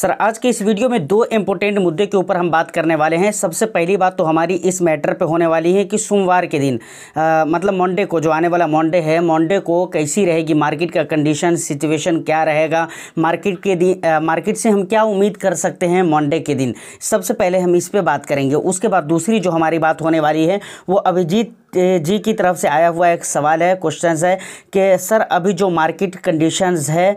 sir आज के इस वीडियो में दो इम्पोर्टेंट मुद्दे के ऊपर हम बात करने वाले हैं सबसे पहली बात तो हमारी इस मैटर पे होने वाली है कि सोमवार के दिन आ, मतलब मंडे को जो आने वाला मंडे है मंडे को कैसी रहेगी मार्केट का कंडीशन सिचुएशन क्या रहेगा मार्केट के दिन मार्केट से हम क्या उम्मीद कर सकते हैं मंडे के दिन सबसे पहले हम इस पर बात करेंगे उसके बाद दूसरी जो हमारी बात होने वाली है वो अभिजीत जी की तरफ से आया हुआ एक सवाल है क्वेश्चन है कि सर अभी जो मार्केट कंडीशंस है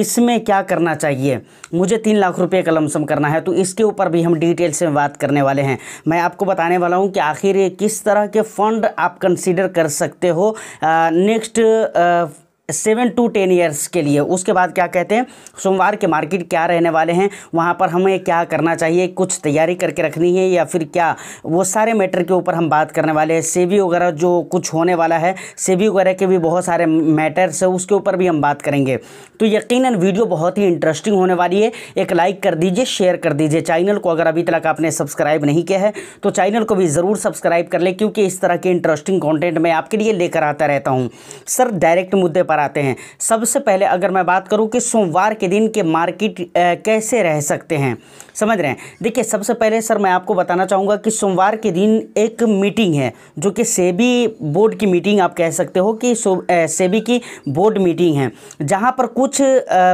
इसमें क्या करना चाहिए मुझे तीन लाख रुपए का लमसम करना है तो इसके ऊपर भी हम डिटेल से बात करने वाले हैं मैं आपको बताने वाला हूँ कि आखिर किस तरह के फ़ंड आप कंसिडर कर सकते हो next seven to ten years के लिए उसके बाद क्या कहते हैं सोमवार के मार्केट क्या रहने वाले हैं वहाँ पर हमें क्या करना चाहिए कुछ तैयारी करके रखनी है या फिर क्या वो सारे मैटर के ऊपर हम बात करने वाले हैं सेवी वगैरह जो कुछ होने वाला है सेवी वगैरह के भी बहुत सारे मैटर्स है उसके ऊपर भी हम बात करेंगे तो यकीन वीडियो बहुत ही इंटरेस्टिंग होने वाली है एक लाइक कर दीजिए शेयर कर दीजिए चैनल को अगर अभी तक आपने सब्सक्राइब नहीं किया है तो चैनल को भी ज़रूर सब्सक्राइब कर लें क्योंकि इस तरह के इंटरेस्टिंग कॉन्टेंट मैं आपके लिए लेकर आता रहता हूँ सर डायरेक्ट मुद्दे पर आते हैं सबसे पहले अगर मैं बात करूं कि सोमवार के दिन के मार्केट कैसे रह सकते हैं समझ रहे हैं देखिए सबसे पहले सर मैं आपको बताना चाहूँगा कि सोमवार के दिन एक मीटिंग है जो कि सेबी बोर्ड की मीटिंग आप कह सकते हो कि सेबी की बोर्ड मीटिंग है जहाँ पर कुछ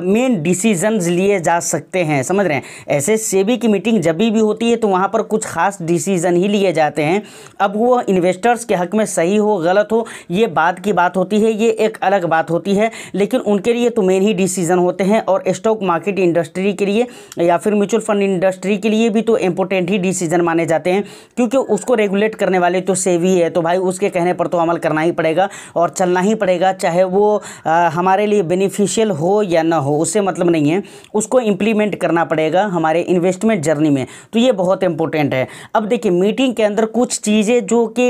मेन डिसीजंस लिए जा सकते हैं समझ रहे हैं ऐसे सेबी की मीटिंग जब भी होती है तो वहाँ पर कुछ खास डिसीजन ही लिए जाते हैं अब वो इन्वेस्टर्स के हक में सही हो गलत हो ये बाद की बात होती है ये एक अलग बात होती है लेकिन उनके लिए तो मेन ही डिसीजन होते हैं और स्टॉक मार्केट इंडस्ट्री के लिए या फिर म्यूचुअल फंड इंडस्ट्री के लिए भी तो इंपॉर्टेंट ही डिसीजन माने जाते हैं क्योंकि उसको रेगुलेट करने वाले तो सेवी है तो भाई उसके कहने पर तो अमल करना ही पड़ेगा और चलना ही पड़ेगा चाहे वो आ, हमारे लिए बेनिफिशियल हो या ना हो उससे मतलब नहीं है उसको इंप्लीमेंट करना पड़ेगा हमारे इन्वेस्टमेंट जर्नी में तो ये बहुत इंपॉर्टेंट है अब देखिए मीटिंग के अंदर कुछ चीज़ें जो कि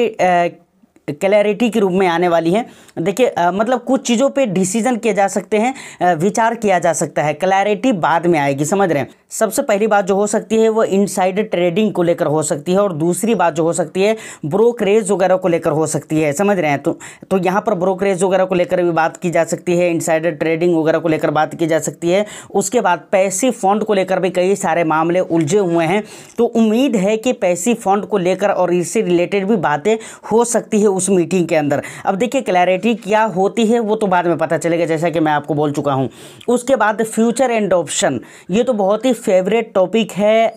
क्लैरिटी के रूप में आने वाली है देखिए मतलब कुछ चीज़ों पे डिसीजन किए जा सकते हैं विचार किया जा सकता है क्लैरिटी बाद में आएगी समझ रहे हैं सबसे पहली बात जो हो सकती है वो इनसाइड ट्रेडिंग को लेकर हो सकती है और दूसरी बात जो हो सकती है ब्रोकरेज वगैरह को लेकर हो सकती है समझ रहे हैं तो तो यहाँ पर ब्रोकरेज वगैरह को लेकर भी बात की जा सकती है इनसाइड ट्रेडिंग वगैरह को लेकर बात की जा सकती है उसके बाद पैसिव फंड को लेकर भी कई सारे मामले उलझे हुए हैं तो उम्मीद है कि पैसिव फंड को लेकर और इससे रिलेटेड भी बातें हो सकती है उस मीटिंग के अंदर अब देखिए क्लैरिटी क्या होती है वो तो बाद में पता चलेगा जैसा कि मैं आपको बोल चुका हूँ उसके बाद फ्यूचर एंड ऑप्शन ये तो बहुत ही फेवरेट टॉपिक है आ,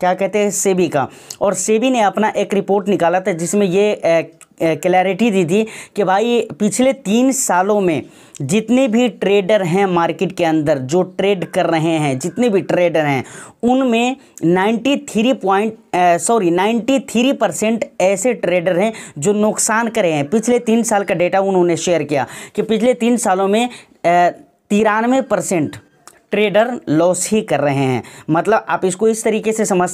क्या कहते हैं सेबी का और सेबी ने अपना एक रिपोर्ट निकाला था जिसमें ये क्लैरिटी दी थी कि भाई पिछले तीन सालों में जितने भी ट्रेडर हैं मार्केट के अंदर जो ट्रेड कर रहे हैं जितने भी ट्रेडर हैं उनमें 93 पॉइंट सॉरी 93 परसेंट ऐसे ट्रेडर हैं जो नुकसान करे हैं पिछले तीन साल का डेटा उन्होंने शेयर किया कि पिछले तीन सालों में तिरानवे परसेंट ट्रेडर लॉस ही कर रहे हैं मतलब आप इसको इस तरीके से समझ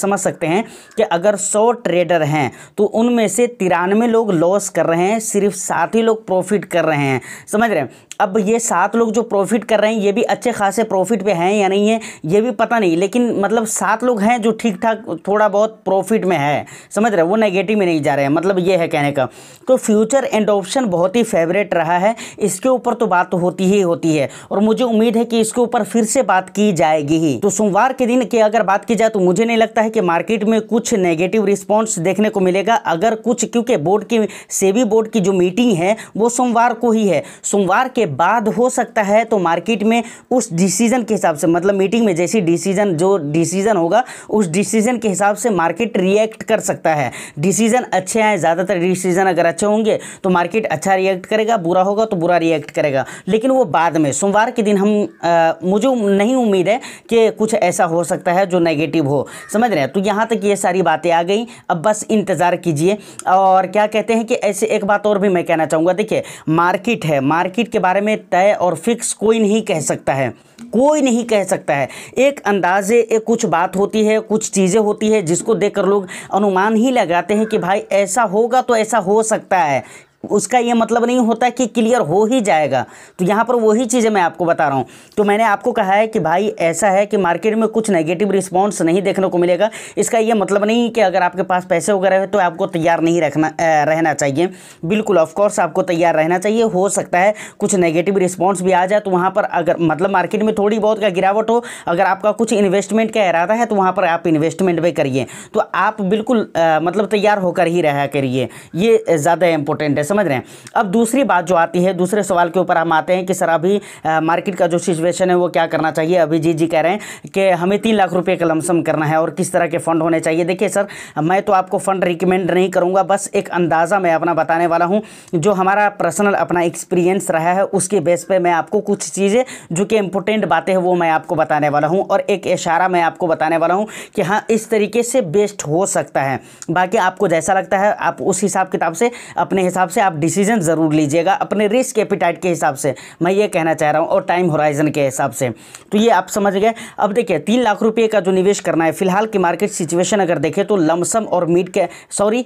समझ सकते हैं कि अगर 100 ट्रेडर हैं तो उनमें से तिरानवे लोग लॉस कर रहे हैं सिर्फ सात ही लोग प्रॉफिट कर रहे हैं समझ रहे हैं अब ये सात लोग जो प्रॉफिट कर रहे हैं ये भी अच्छे खासे प्रॉफिट पे हैं या नहीं है ये भी पता नहीं लेकिन मतलब सात लोग हैं जो ठीक ठाक थोड़ा बहुत प्रॉफिट में है समझ रहे वो नेगेटिव में नहीं जा रहे हैं मतलब ये है कहने का तो फ्यूचर एंड ऑप्शन बहुत ही फेवरेट रहा है इसके ऊपर तो बात होती ही होती है और मुझे उम्मीद है कि इसके ऊपर पर फिर से बात की जाएगी ही तो सोमवार के दिन की अगर बात की जाए तो मुझे नहीं लगता है कि मार्केट में कुछ नेगेटिव रिस्पॉन्स देखने को मिलेगा अगर कुछ क्योंकि बोर्ड की सेबी बोर्ड की जो मीटिंग है वो सोमवार को ही है सोमवार के बाद हो सकता है तो मार्केट में उस डिसीजन के हिसाब से मतलब मीटिंग में जैसी डिसीजन जो डिसीजन होगा उस डिसीजन के हिसाब से मार्केट रिएक्ट कर सकता है डिसीजन अच्छे आए ज़्यादातर डिसीजन अगर अच्छे होंगे तो मार्केट अच्छा रिएक्ट करेगा बुरा होगा तो बुरा रिएक्ट करेगा लेकिन वो बाद में सोमवार के दिन हम आ, मुझे नहीं उम्मीद है कि कुछ ऐसा हो सकता है जो नेगेटिव हो समझ रहे हैं तो यहाँ तक ये सारी बातें आ गई अब बस इंतज़ार कीजिए और क्या कहते हैं कि ऐसे एक बात और भी मैं कहना चाहूँगा देखिए मार्केट है मार्केट के बारे में तय और फिक्स कोई नहीं कह सकता है कोई नहीं कह सकता है एक अंदाजे एक कुछ बात होती है कुछ चीज़ें होती है जिसको देखकर लोग अनुमान ही लगाते हैं कि भाई ऐसा होगा तो ऐसा हो सकता है उसका ये मतलब नहीं होता कि क्लियर हो ही जाएगा तो यहाँ पर वही चीज़ें मैं आपको बता रहा हूँ तो मैंने आपको कहा है कि भाई ऐसा है कि मार्केट में कुछ नेगेटिव रिस्पॉन्स नहीं देखने को मिलेगा इसका ये मतलब नहीं कि अगर आपके पास पैसे वगैरह है तो आपको तैयार नहीं रखना रहना चाहिए बिल्कुल ऑफकोर्स आपको तैयार रहना चाहिए हो सकता है कुछ नेगेटिव रिस्पॉन्स भी आ जाए तो वहाँ पर अगर मतलब मार्केट में थोड़ी बहुत का गिरावट हो अगर आपका कुछ इन्वेस्टमेंट का इरादा है तो वहाँ पर आप इन्वेस्टमेंट भी करिए तो आप बिल्कुल मतलब तैयार होकर ही रहा करिए ये ज़्यादा इंपॉर्टेंट है समझ रहे हैं अब दूसरी बात जो आती है दूसरे सवाल के ऊपर हम आते हैं कि सर अभी मार्केट का जो सिचुएशन है वो क्या करना चाहिए अभी जी जी कह रहे हैं कि हमें तीन लाख रुपये का लमसम करना है और किस तरह के फंड होने चाहिए देखिए सर मैं तो आपको फंड रिकमेंड नहीं करूँगा बस एक अंदाज़ा मैं अपना बताने वाला हूँ जो हमारा पर्सनल अपना एक्सपीरियंस रहा है उसके बेस पर मैं आपको कुछ चीज़ें जो कि इंपॉर्टेंट बातें हैं वो मैं आपको बताने वाला हूँ और एक इशारा मैं आपको बताने वाला हूँ कि हाँ इस तरीके से बेस्ट हो सकता है बाकी आपको जैसा लगता है आप उस हिसाब किताब से अपने हिसाब से आप डिसीजन ज़रूर लीजिएगा अपने रिस्क एपिटाइट के हिसाब से मैं ये कहना चाह रहा हूँ और टाइम होराइजन के हिसाब से तो ये आप समझ गए अब देखिए तीन लाख रुपये का जो निवेश करना है फिलहाल की मार्केट सिचुएशन अगर देखें तो लमसम और mid cap sorry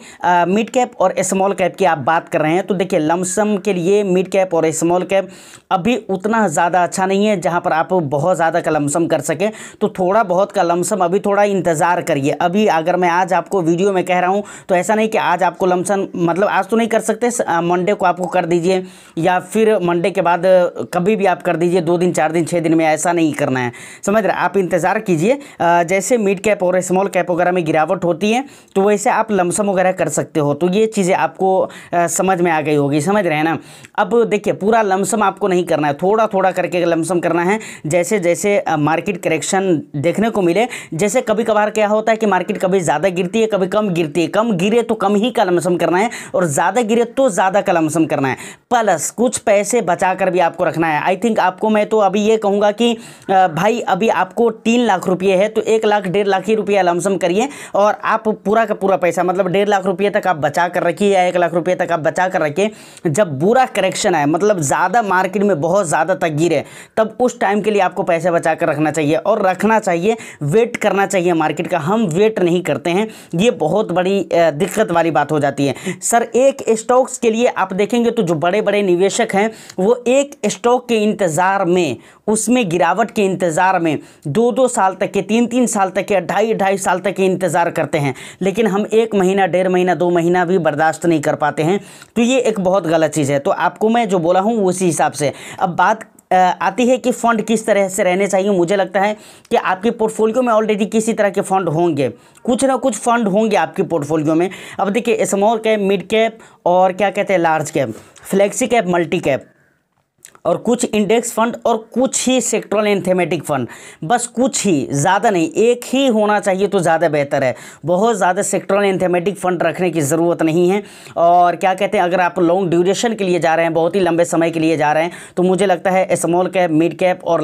mid cap और स्मॉल कैप की आप बात कर रहे हैं तो देखिए लमसम के लिए मिड कैप और स्मॉल कैप अभी उतना ज़्यादा अच्छा नहीं है जहाँ पर आप बहुत ज़्यादा का लमसम कर सकें तो थोड़ा बहुत का लमसम अभी थोड़ा इंतज़ार करिए अभी अगर मैं आज आपको वीडियो में कह रहा हूँ तो ऐसा नहीं कि आज आपको लमसम मतलब आज तो नहीं कर सकते मंडे को आपको कर दीजिए या फिर मंडे के बाद कभी भी आप कर दीजिए दो दिन चार दिन छः दिन में ऐसा नहीं करना है समझ रहे आप इंतज़ार कीजिए जैसे मिड कैप और स्मॉल कैप वगैरह में गिरावट होती है तो वैसे आप लमसम वगैरह कर सकते हो तो ये चीज़ें आपको समझ में आ गई होगी समझ रहे हैं ना अब देखिए पूरा लमसम आपको नहीं करना है थोड़ा थोड़ा करके लमसम करना है जैसे जैसे मार्केट करेक्शन देखने को मिले जैसे कभी कभार क्या होता है कि मार्केट कभी ज़्यादा गिरती है कभी कम गिरती है कम गिरे तो कम ही का लमसम करना है और ज़्यादा गिरे तो ज़्यादा लमसम करना है प्लस कुछ पैसे बचा कर भी आपको रखना है आई थिंक आपको मैं तो अभी ये कहूँगा कि भाई अभी आपको तीन लाख रुपये है तो एक लाख डेढ़ लाख ही रुपया लमसम करिए और आप पूरा का पूरा पैसा मतलब डेढ़ लाख रुपये तक आप बचा कर रखिए या एक लाख रुपये तक आप बचा कर रखिए जब बुरा करेक्शन आए मतलब ज़्यादा मार्केट में बहुत ज़्यादा तकगीर है तब उस टाइम के लिए आपको पैसे बचा कर रखना चाहिए और रखना चाहिए वेट करना चाहिए मार्केट का हम वेट नहीं करते हैं ये बहुत बड़ी दिक्कत वाली बात हो जाती है सर एक स्टॉक्स के लिए आप देखेंगे तो जो बड़े बड़े निवेशक हैं वो एक स्टॉक के इंतज़ार में उसमें गिरावट के इंतज़ार में दो दो साल तक के तीन तीन साल तक के ढाई ढाई साल तक के इंतज़ार करते हैं लेकिन हम एक महीना डेढ़ महीना दो महीना भी बर्दाश्त नहीं कर पाते हैं तो ये एक बहुत गलत चीज़ है तो आपको मैं जो बोला हूँ उसी हिसाब से अब बात आती है कि फ़ंड किस तरह से रहने चाहिए मुझे लगता है कि आपके पोर्टफोलियो में ऑलरेडी किसी तरह के फ़ंड होंगे कुछ ना कुछ फ़ंड होंगे आपके पोर्टफोलियो में अब देखिए स्मॉल कैप मिड कैप और क्या कहते हैं large cap flexi cap multi cap और कुछ इंडेक्स फंड और कुछ ही सेक्टरल एंथेमेटिक फंड बस कुछ ही ज़्यादा नहीं एक ही होना चाहिए तो ज़्यादा बेहतर है बहुत ज़्यादा सेक्टरल एंथेमेटिक फंड रखने की ज़रूरत नहीं है और क्या कहते हैं अगर आप लॉन्ग ड्यूरेशन के लिए जा रहे हैं बहुत ही लंबे समय के लिए जा रहे हैं तो मुझे लगता है स्मॉल कैप मिड कैप और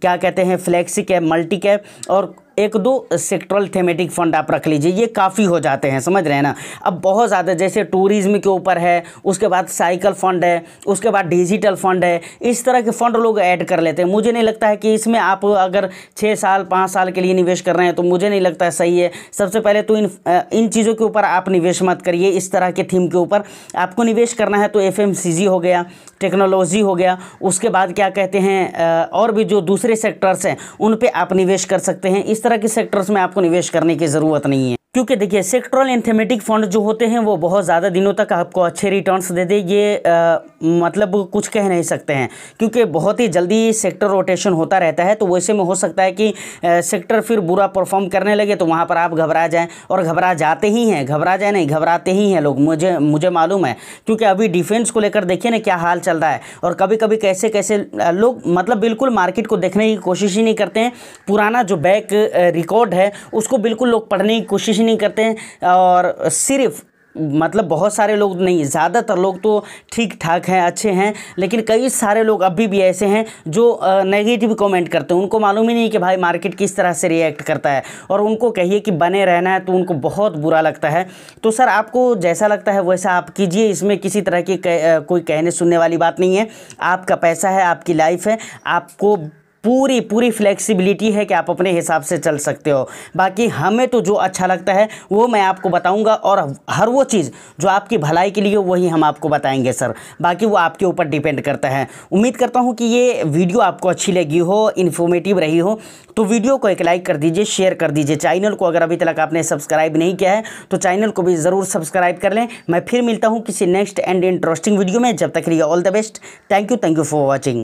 क्या कहते हैं फ्लैक्सी कैप मल्टी कैप और एक दो सेक्ट्रल थेमेटिक फंड आप रख लीजिए ये काफ़ी हो जाते हैं समझ रहे हैं ना अब बहुत ज़्यादा जैसे टूरिज्म के ऊपर है उसके बाद साइकिल फंड है उसके बाद डिजिटल फंड है इस तरह के फंड लोग ऐड कर लेते हैं मुझे नहीं लगता है कि इसमें आप अगर छः साल पाँच साल के लिए निवेश कर रहे हैं तो मुझे नहीं लगता है सही है सबसे पहले तो इन इन चीज़ों के ऊपर आप निवेश मत करिए इस तरह के थीम के ऊपर आपको निवेश करना है तो एफ हो गया टेक्नोलॉजी हो गया उसके बाद क्या कहते हैं और भी जो दूसरे सेक्टर्स हैं उन पर आप निवेश कर सकते हैं इस तरह के सेक्टर्स में आपको निवेश करने की ज़रूरत नहीं है क्योंकि देखिए सेक्ट्रल एंथेमेटिक फंड जो होते हैं वो बहुत ज़्यादा दिनों तक आपको अच्छे रिटर्न्स दे दे ये आ, मतलब कुछ कह नहीं सकते हैं क्योंकि बहुत ही जल्दी सेक्टर रोटेशन होता रहता है तो वैसे में हो सकता है कि आ, सेक्टर फिर बुरा परफॉर्म करने लगे तो वहाँ पर आप घबरा जाएँ और घबरा जाते ही हैं घबरा जाए नहीं घबराते ही हैं लोग मुझे मुझे मालूम है क्योंकि अभी डिफेंस को लेकर देखिए ना क्या हाल चल रहा है और कभी कभी कैसे कैसे लोग मतलब बिल्कुल मार्केट को देखने की कोशिश ही नहीं करते हैं पुराना जो बैक रिकॉर्ड है उसको बिल्कुल लोग पढ़ने की कोशिश नहीं करते हैं और सिर्फ मतलब बहुत सारे लोग नहीं ज़्यादातर लोग तो ठीक ठाक हैं अच्छे हैं लेकिन कई सारे लोग अभी भी ऐसे हैं जो नेगेटिव कमेंट करते हैं उनको मालूम ही नहीं कि भाई मार्केट किस तरह से रिएक्ट करता है और उनको कहिए कि बने रहना है तो उनको बहुत बुरा लगता है तो सर आपको जैसा लगता है वैसा आप कीजिए इसमें किसी तरह की कोई कहने सुनने वाली बात नहीं है आपका पैसा है आपकी लाइफ है आपको पूरी पूरी फ्लेक्सिबिलिटी है कि आप अपने हिसाब से चल सकते हो बाकी हमें तो जो अच्छा लगता है वो मैं आपको बताऊंगा और हर वो चीज़ जो आपकी भलाई के लिए वही हम आपको बताएंगे सर बाकी वो आपके ऊपर डिपेंड करता है उम्मीद करता हूँ कि ये वीडियो आपको अच्छी लगी हो इन्फॉर्मेटिव रही हो तो वीडियो को एक लाइक कर दीजिए शेयर कर दीजिए चैनल को अगर अभी तक आपने सब्सक्राइब नहीं किया है तो चैनल को भी ज़रूर सब्सक्राइब कर लें मैं फिर मिलता हूँ किसी नेक्स्ट एंड इंटरेस्टिंग वीडियो में जब तक लिए all the best thank you thank you for watching